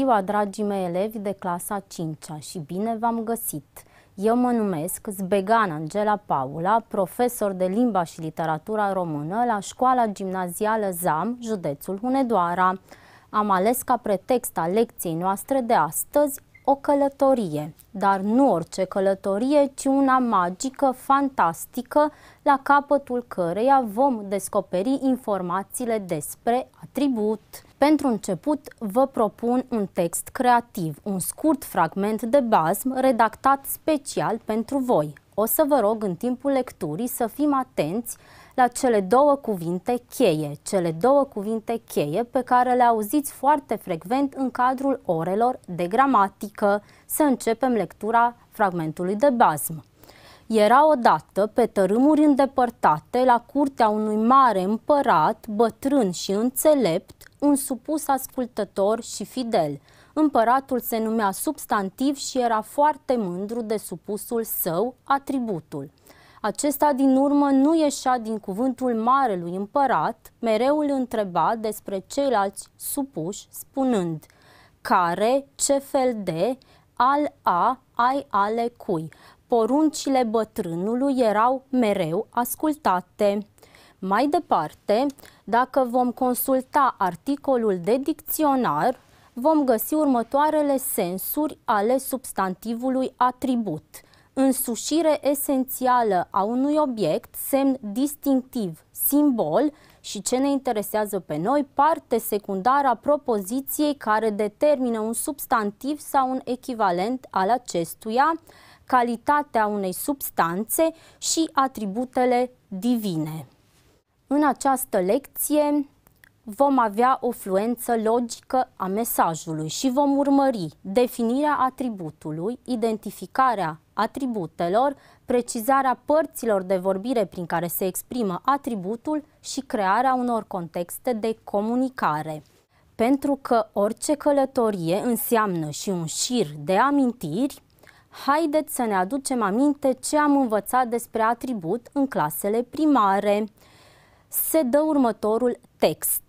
ziua, dragii mei elevi de clasa 5-a și bine v-am găsit! Eu mă numesc Zbegan Angela Paula, profesor de limba și literatura română la școala gimnazială ZAM, județul Hunedoara. Am ales ca pretext a lecției noastre de astăzi o călătorie, dar nu orice călătorie, ci una magică, fantastică, la capătul căreia vom descoperi informațiile despre atribut. Pentru început, vă propun un text creativ, un scurt fragment de basm redactat special pentru voi. O să vă rog în timpul lecturii să fim atenți la cele două cuvinte cheie, cele două cuvinte cheie pe care le auziți foarte frecvent în cadrul orelor de gramatică. Să începem lectura fragmentului de basm. Era odată pe tărâmuri îndepărtate la curtea unui mare împărat, bătrân și înțelept, un supus ascultător și fidel. Împăratul se numea substantiv și era foarte mândru de supusul său, atributul. Acesta din urmă nu ieșea din cuvântul marelui împărat, mereu îl întreba despre ceilalți supuși, spunând care, ce fel de, al a, ai ale cui poruncile bătrânului erau mereu ascultate. Mai departe, dacă vom consulta articolul de dicționar, vom găsi următoarele sensuri ale substantivului atribut. Însușire esențială a unui obiect, semn distinctiv, simbol și ce ne interesează pe noi, parte secundară a propoziției care determină un substantiv sau un echivalent al acestuia, calitatea unei substanțe și atributele divine. În această lecție vom avea o fluență logică a mesajului și vom urmări definirea atributului, identificarea atributelor, precizarea părților de vorbire prin care se exprimă atributul și crearea unor contexte de comunicare. Pentru că orice călătorie înseamnă și un șir de amintiri, Haideți să ne aducem aminte ce am învățat despre atribut în clasele primare. Se dă următorul text.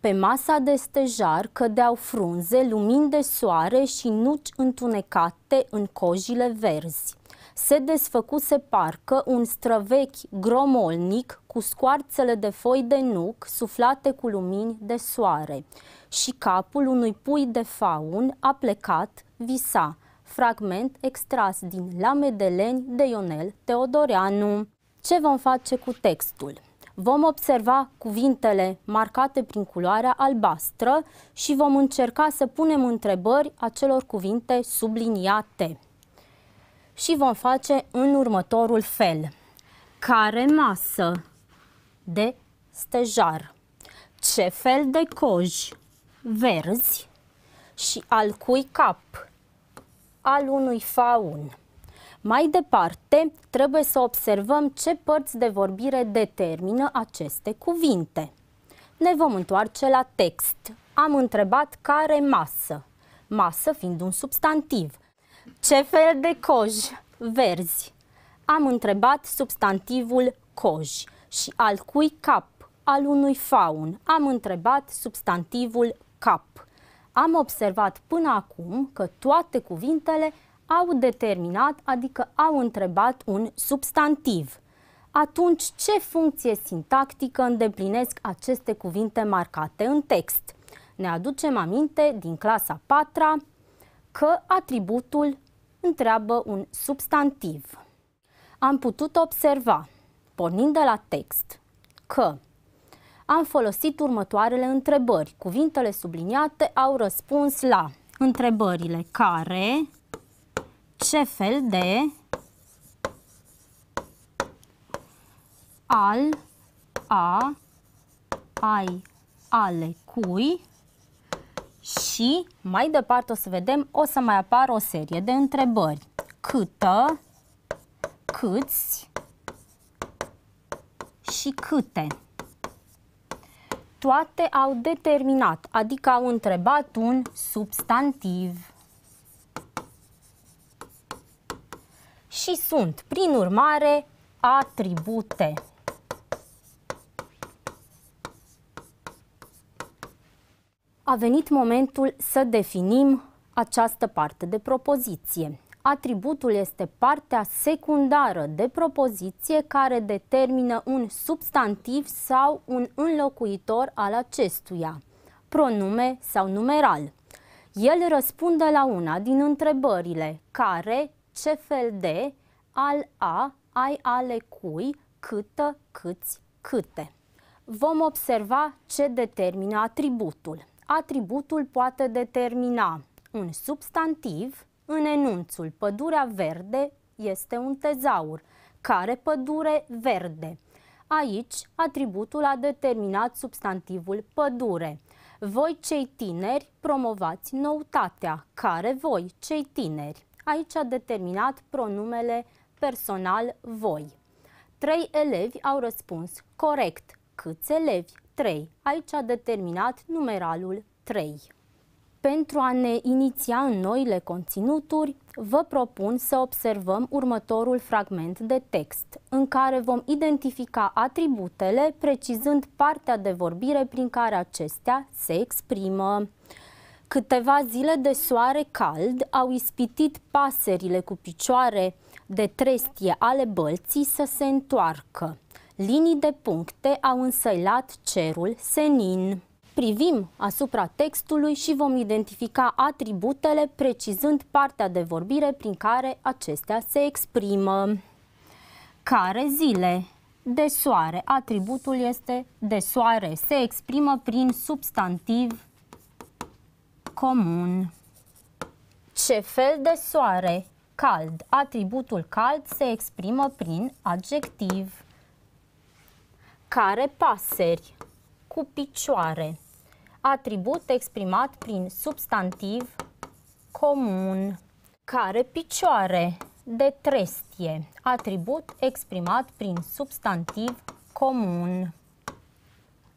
Pe masa de stejar cădeau frunze, lumini de soare și nuci întunecate în cojile verzi. Se desfăcuse parcă un străvechi gromolnic cu scoarțele de foi de nuc suflate cu lumini de soare și capul unui pui de faun a plecat visa fragment extras din Lame de leni de Ionel Teodoreanu. Ce vom face cu textul? Vom observa cuvintele marcate prin culoarea albastră și vom încerca să punem întrebări acelor cuvinte subliniate. Și vom face în următorul fel. Care masă? De stejar. Ce fel de coji? Verzi și al cui cap? al unui faun. Mai departe, trebuie să observăm ce părți de vorbire determină aceste cuvinte. Ne vom întoarce la text. Am întrebat care masă, masă fiind un substantiv. Ce fel de coj? Verzi. Am întrebat substantivul coj și al cui cap, al unui faun. Am întrebat substantivul cap am observat până acum că toate cuvintele au determinat, adică au întrebat un substantiv. Atunci, ce funcție sintactică îndeplinesc aceste cuvinte marcate în text? Ne aducem aminte din clasa 4 că atributul întreabă un substantiv. Am putut observa, pornind de la text, că am folosit următoarele întrebări. Cuvintele subliniate au răspuns la întrebările care, ce fel de, al, a, ai, ale cui și mai departe o să vedem, o să mai apară o serie de întrebări. Câtă, câți și câte toate au determinat, adică au întrebat un substantiv. Și sunt, prin urmare, atribute. A venit momentul să definim această parte de propoziție. Atributul este partea secundară de propoziție care determină un substantiv sau un înlocuitor al acestuia, pronume sau numeral. El răspunde la una din întrebările care, ce fel de, al a, ai ale cui, câtă, câți, câte. Vom observa ce determină atributul. Atributul poate determina un substantiv, în enunțul Pădurea verde este un tezaur. Care pădure verde? Aici, atributul a determinat substantivul pădure. Voi, cei tineri, promovați noutatea. Care voi, cei tineri? Aici a determinat pronumele personal voi. Trei elevi au răspuns corect. Câți elevi? Trei. Aici a determinat numeralul 3. Pentru a ne iniția în noile conținuturi, vă propun să observăm următorul fragment de text, în care vom identifica atributele, precizând partea de vorbire prin care acestea se exprimă. Câteva zile de soare cald au ispitit paserile cu picioare de trestie ale bălții să se întoarcă. Linii de puncte au însăilat cerul senin. Privim asupra textului și vom identifica atributele precizând partea de vorbire prin care acestea se exprimă. Care zile? De soare. Atributul este de soare. Se exprimă prin substantiv comun. Ce fel de soare? Cald. Atributul cald se exprimă prin adjectiv. Care paseri? cu picioare. Atribut exprimat prin substantiv comun. Care picioare? De trestie. Atribut exprimat prin substantiv comun.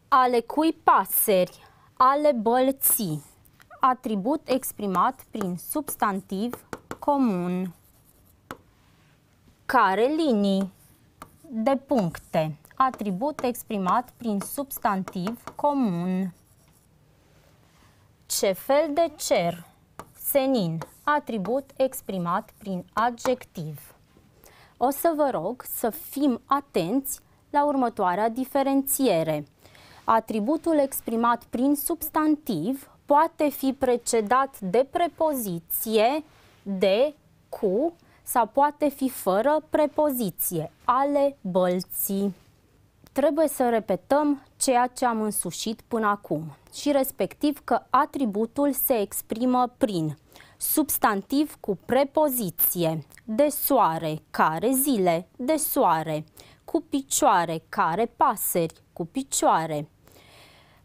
Ale cui paseri? Ale bălții. Atribut exprimat prin substantiv comun. Care linii? De puncte atribut exprimat prin substantiv comun. Ce fel de cer? Senin, atribut exprimat prin adjectiv. O să vă rog să fim atenți la următoarea diferențiere. Atributul exprimat prin substantiv poate fi precedat de prepoziție, de, cu sau poate fi fără prepoziție, ale bălții trebuie să repetăm ceea ce am însușit până acum și respectiv că atributul se exprimă prin substantiv cu prepoziție, de soare, care zile, de soare, cu picioare, care paseri, cu picioare,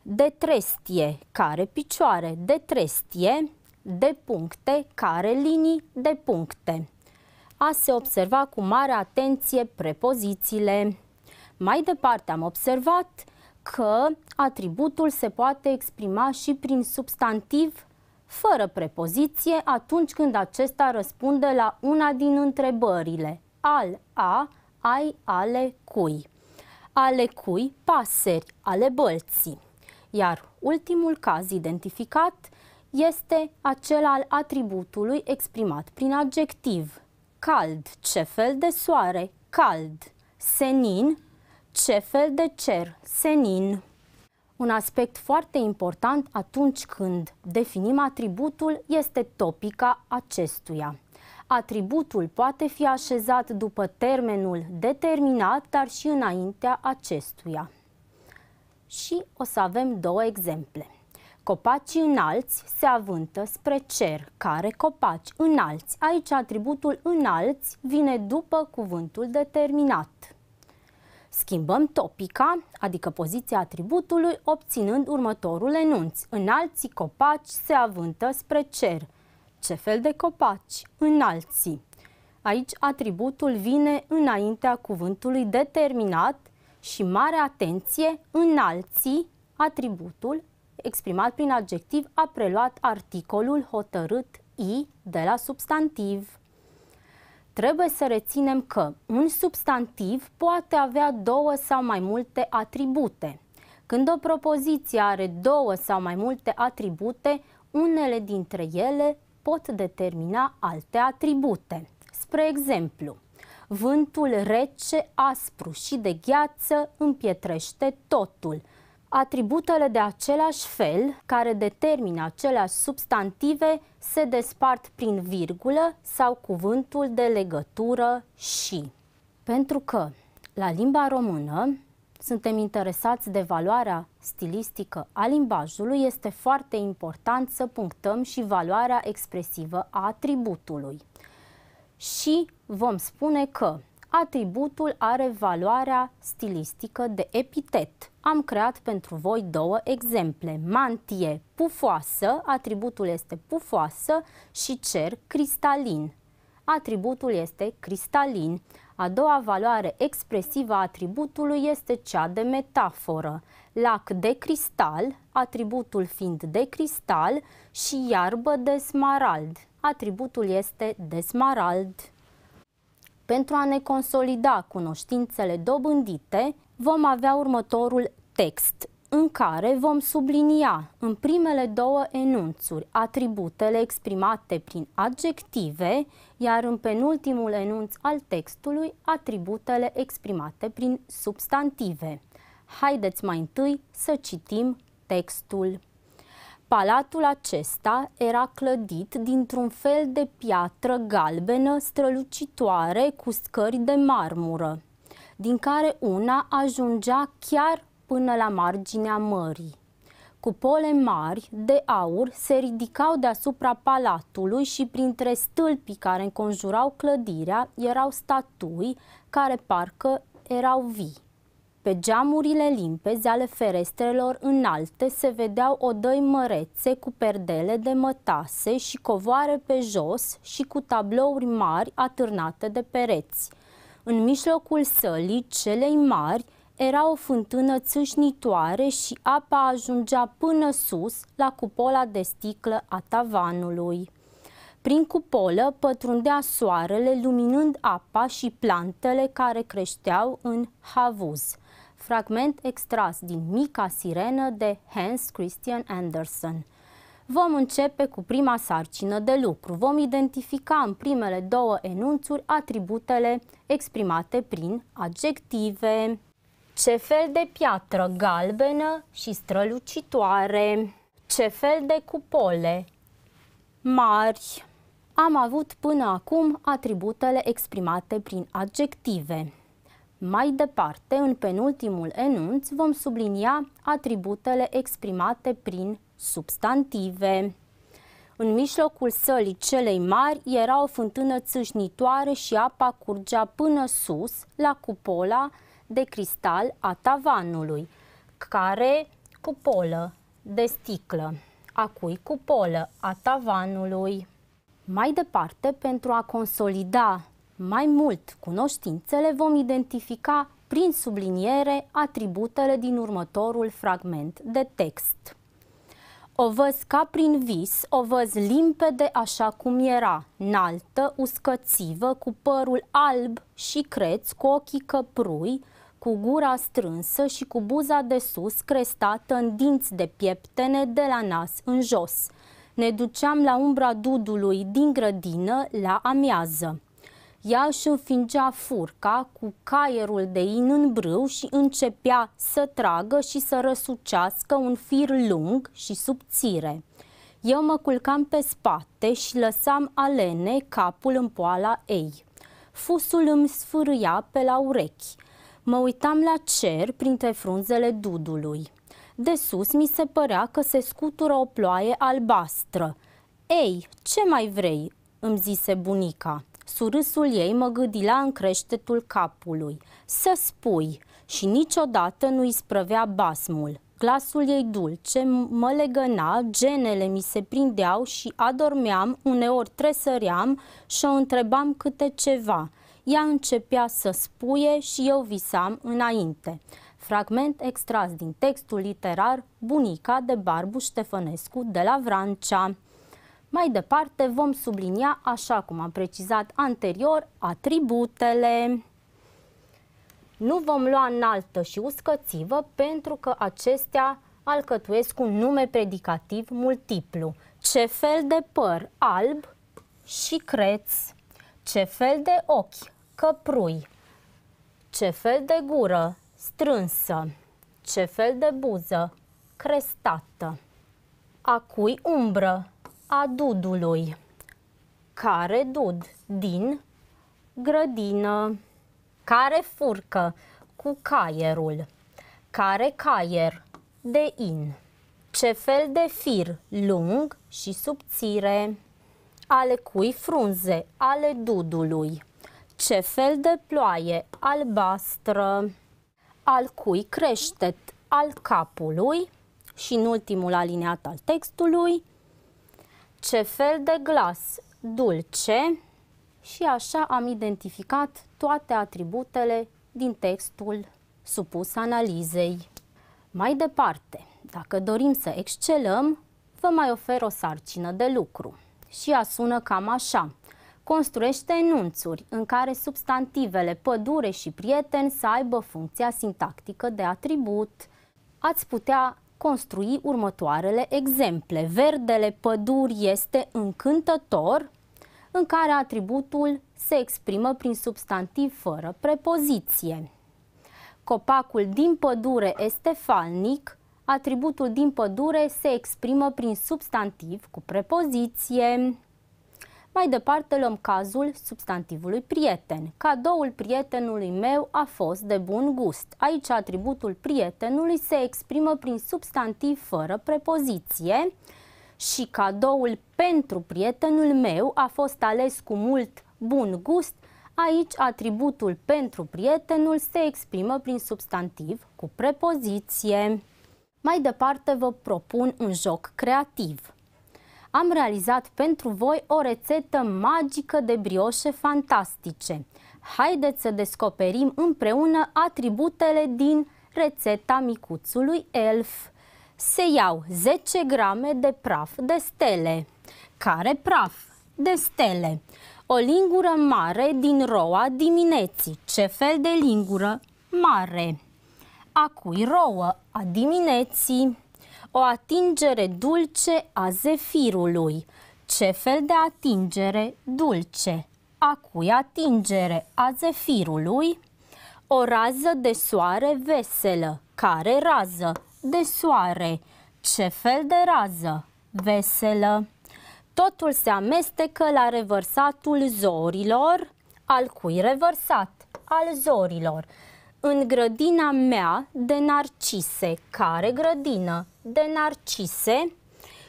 de trestie, care picioare, de trestie, de puncte, care linii, de puncte. A se observa cu mare atenție prepozițiile. Mai departe am observat că atributul se poate exprima și prin substantiv fără prepoziție atunci când acesta răspunde la una din întrebările al a, ai ale cui, ale cui paseri, ale bălții. Iar ultimul caz identificat este acel al atributului exprimat prin adjectiv. Cald, ce fel de soare? Cald. Senin, ce fel de cer? Senin. Un aspect foarte important atunci când definim atributul este topica acestuia. Atributul poate fi așezat după termenul determinat, dar și înaintea acestuia. Și o să avem două exemple. Copacii înalți se avântă spre cer, care copaci înalți. Aici atributul înalți vine după cuvântul determinat. Schimbăm topica, adică poziția atributului, obținând următorul enunț. Înalții copaci se avântă spre cer. Ce fel de copaci? Înalții. Aici atributul vine înaintea cuvântului determinat și mare atenție, înalții, atributul, exprimat prin adjectiv, a preluat articolul hotărât i de la substantiv. Trebuie să reținem că un substantiv poate avea două sau mai multe atribute. Când o propoziție are două sau mai multe atribute, unele dintre ele pot determina alte atribute. Spre exemplu, vântul rece, aspru și de gheață împietrește totul – Atributele de același fel, care determină aceleași substantive, se despart prin virgulă sau cuvântul de legătură și. Pentru că, la limba română, suntem interesați de valoarea stilistică a limbajului, este foarte important să punctăm și valoarea expresivă a atributului. Și vom spune că Atributul are valoarea stilistică de epitet. Am creat pentru voi două exemple. Mantie pufoasă, atributul este pufoasă și cer cristalin. Atributul este cristalin. A doua valoare expresivă a atributului este cea de metaforă. Lac de cristal, atributul fiind de cristal și iarbă de smarald. Atributul este de smarald. Pentru a ne consolida cunoștințele dobândite, vom avea următorul text în care vom sublinia în primele două enunțuri atributele exprimate prin adjective, iar în penultimul enunț al textului atributele exprimate prin substantive. Haideți mai întâi să citim textul. Palatul acesta era clădit dintr-un fel de piatră galbenă strălucitoare cu scări de marmură, din care una ajungea chiar până la marginea mării. Cupole mari de aur se ridicau deasupra palatului și printre stâlpii care înconjurau clădirea erau statui care parcă erau vii. Pe geamurile limpezi ale ferestrelor înalte se vedeau odăi mărețe cu perdele de mătase și covoare pe jos și cu tablouri mari atârnate de pereți. În mijlocul sălii, celei mari, era o fântână țâșnitoare și apa ajungea până sus la cupola de sticlă a tavanului. Prin cupolă pătrundea soarele, luminând apa și plantele care creșteau în havuz fragment extras din Mica Sirenă de Hans Christian Andersen. Vom începe cu prima sarcină de lucru. Vom identifica în primele două enunțuri atributele exprimate prin adjective. Ce fel de piatră galbenă și strălucitoare? Ce fel de cupole? Mari. Am avut până acum atributele exprimate prin adjective. Mai departe, în penultimul enunț, vom sublinia atributele exprimate prin substantive. În mijlocul sălii celei mari era o fântână țâșnitoare și apa curgea până sus, la cupola de cristal a tavanului, care cupolă de sticlă, a cui cupolă a tavanului. Mai departe, pentru a consolida mai mult, cunoștințele vom identifica prin subliniere atributele din următorul fragment de text. O văz ca prin vis, o văz limpede așa cum era, înaltă, uscățivă, cu părul alb și creț, cu ochii căprui, cu gura strânsă și cu buza de sus crestată în dinți de pieptene de la nas în jos. Ne duceam la umbra dudului din grădină la amiază ea își înfingea furca cu caierul de in în brâu și începea să tragă și să răsucească un fir lung și subțire. Eu mă culcam pe spate și lăsam alene capul în poala ei. Fusul îmi sfârâia pe la urechi. Mă uitam la cer printre frunzele dudului. De sus mi se părea că se scutură o ploaie albastră. Ei, ce mai vrei?" îmi zise bunica. Surâsul ei mă gâdila în creștetul capului. Să spui, și niciodată nu-i sprăvea basmul. Glasul ei dulce mă legăna, genele mi se prindeau și adormeam, uneori tresăream și o întrebam câte ceva. Ea începea să spuie și eu visam înainte. Fragment extras din textul literar Bunica de Barbu Ștefănescu de la Vrancea. Mai departe vom sublinia, așa cum am precizat anterior, atributele. Nu vom lua înaltă și uscățivă pentru că acestea alcătuiesc un nume predicativ multiplu. Ce fel de păr? Alb și creț. Ce fel de ochi? Căprui. Ce fel de gură? Strânsă. Ce fel de buză? Crestată. A cui umbră? a dudului. Care dud? Din grădină. Care furcă? Cu caierul. Care caier? De in. Ce fel de fir lung și subțire? Ale cui frunze? Ale dudului. Ce fel de ploaie? Albastră. Al cui creștet? Al capului. Și în ultimul alineat al textului, ce fel de glas, dulce și așa am identificat toate atributele din textul supus analizei. Mai departe, dacă dorim să excelăm, vă mai ofer o sarcină de lucru și ea sună cam așa. Construiește enunțuri în care substantivele pădure și prieten să aibă funcția sintactică de atribut. Ați putea construi următoarele exemple. Verdele păduri este încântător, în care atributul se exprimă prin substantiv fără prepoziție. Copacul din pădure este falnic, atributul din pădure se exprimă prin substantiv cu prepoziție. Mai departe luăm cazul substantivului prieten. Cadoul prietenului meu a fost de bun gust. Aici atributul prietenului se exprimă prin substantiv fără prepoziție și cadoul pentru prietenul meu a fost ales cu mult bun gust. Aici atributul pentru prietenul se exprimă prin substantiv cu prepoziție. Mai departe vă propun un joc creativ am realizat pentru voi o rețetă magică de brioșe fantastice. Haideți să descoperim împreună atributele din rețeta micuțului elf. Se iau 10 grame de praf de stele. Care praf? De stele. O lingură mare din roa dimineții. Ce fel de lingură? Mare. A cui rouă? A dimineții o atingere dulce a zefirului. Ce fel de atingere dulce? A cui atingere a zefirului? O rază de soare veselă. Care rază? De soare. Ce fel de rază? Veselă. Totul se amestecă la revărsatul zorilor. Al cui revărsat? Al zorilor în grădina mea de narcise. Care grădină? De narcise.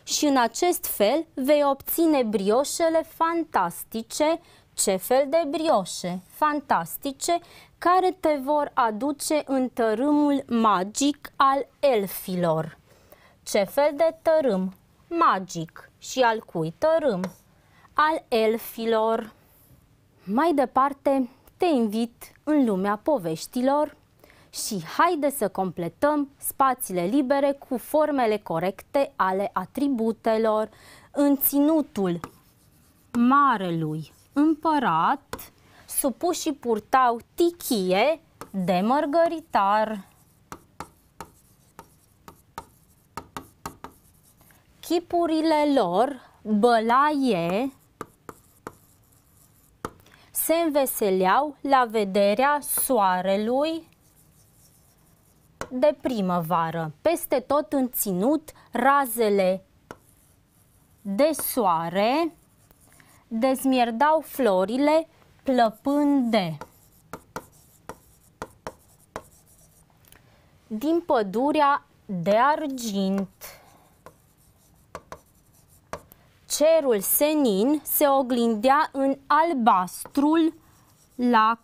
Și în acest fel vei obține brioșele fantastice. Ce fel de brioșe? Fantastice care te vor aduce în tărâmul magic al elfilor. Ce fel de tărâm? Magic. Și al cui tărâm? Al elfilor. Mai departe, te invit în lumea poveștilor și haide să completăm spațiile libere cu formele corecte ale atributelor în ținutul marelui împărat supușii purtau tichie de mărgăritar. Chipurile lor bălaie se înveseleau la vederea soarelui de primăvară. Peste tot în ținut razele de soare dezmierdau florile plăpânde. Din pădurea de argint cerul senin se oglindea în albastrul lac.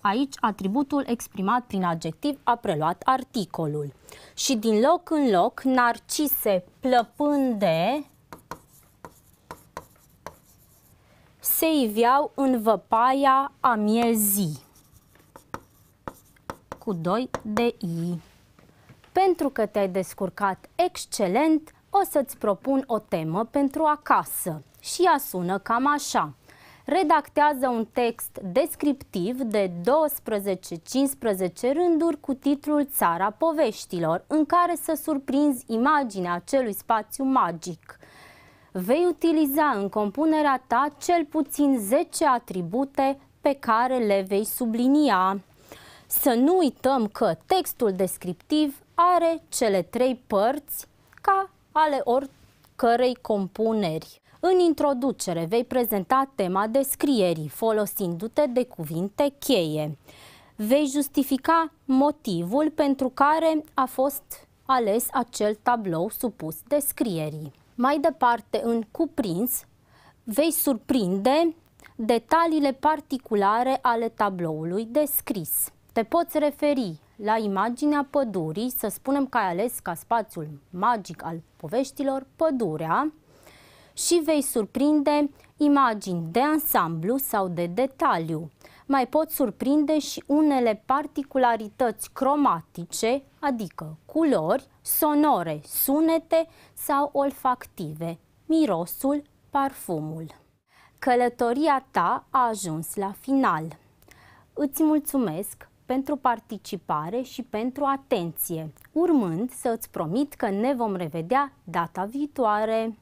Aici atributul exprimat prin adjectiv a preluat articolul. Și din loc în loc, Narcise plăpânde se iveau în văpaia a miezii cu 2 de i. Pentru că te-ai descurcat excelent, o să-ți propun o temă pentru acasă și ea sună cam așa. Redactează un text descriptiv de 12-15 rânduri cu titlul Țara poveștilor, în care să surprinzi imaginea acelui spațiu magic. Vei utiliza în compunerea ta cel puțin 10 atribute pe care le vei sublinia. Să nu uităm că textul descriptiv are cele trei părți ca ale oricărei compuneri. În introducere vei prezenta tema descrierii, folosindu-te de cuvinte cheie. Vei justifica motivul pentru care a fost ales acel tablou supus descrierii. Mai departe, în cuprins, vei surprinde detaliile particulare ale tabloului descris. Te poți referi la imaginea pădurii, să spunem că ai ales ca spațiul magic al poveștilor pădurea și vei surprinde imagini de ansamblu sau de detaliu. Mai pot surprinde și unele particularități cromatice, adică culori, sonore, sunete sau olfactive, mirosul, parfumul. Călătoria ta a ajuns la final. Îți mulțumesc pentru participare și pentru atenție, urmând să ți promit că ne vom revedea data viitoare.